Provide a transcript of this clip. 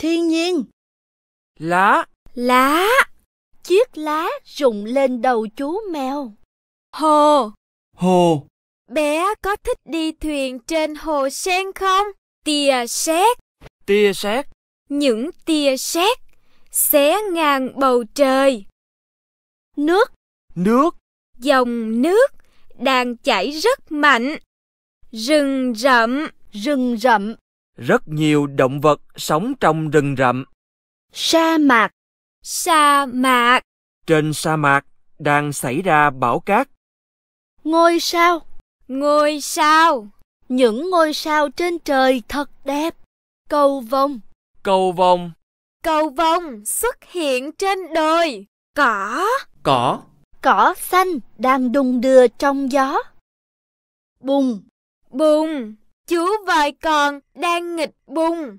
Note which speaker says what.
Speaker 1: Thiên
Speaker 2: nhiên. Lá. Lá. Chiếc lá rụng lên đầu chú mèo. Hồ. Hồ.
Speaker 1: Bé có thích đi thuyền trên hồ sen không? Tia sét.
Speaker 3: Tia sét.
Speaker 1: Những tia sét xé ngang bầu trời. Nước. Nước. Dòng nước đang chảy rất mạnh. Rừng rậm. Rừng rậm
Speaker 3: rất nhiều động vật sống trong rừng rậm. Sa mạc, sa mạc. Trên sa mạc đang xảy ra bão cát. Ngôi sao,
Speaker 2: ngôi sao. Những ngôi sao trên trời thật đẹp. Cầu vồng,
Speaker 4: cầu vồng.
Speaker 2: Cầu vồng xuất hiện trên đồi. Cỏ, cỏ. Cỏ xanh đang đung đưa trong gió.
Speaker 1: Bùng, bùng chú voi con đang nghịch bung